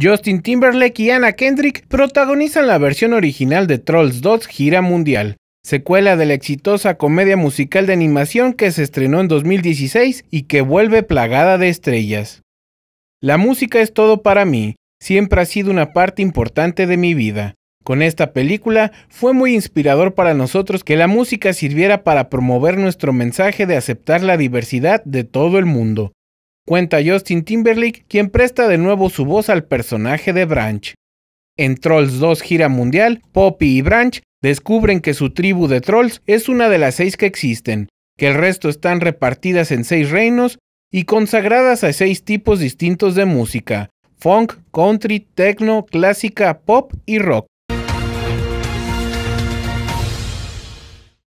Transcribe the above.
Justin Timberlake y Anna Kendrick protagonizan la versión original de Trolls 2 Gira Mundial, secuela de la exitosa comedia musical de animación que se estrenó en 2016 y que vuelve plagada de estrellas. La música es todo para mí, siempre ha sido una parte importante de mi vida. Con esta película fue muy inspirador para nosotros que la música sirviera para promover nuestro mensaje de aceptar la diversidad de todo el mundo cuenta Justin Timberlake, quien presta de nuevo su voz al personaje de Branch. En Trolls 2 Gira Mundial, Poppy y Branch descubren que su tribu de trolls es una de las seis que existen, que el resto están repartidas en seis reinos y consagradas a seis tipos distintos de música, funk, country, techno, clásica, pop y rock.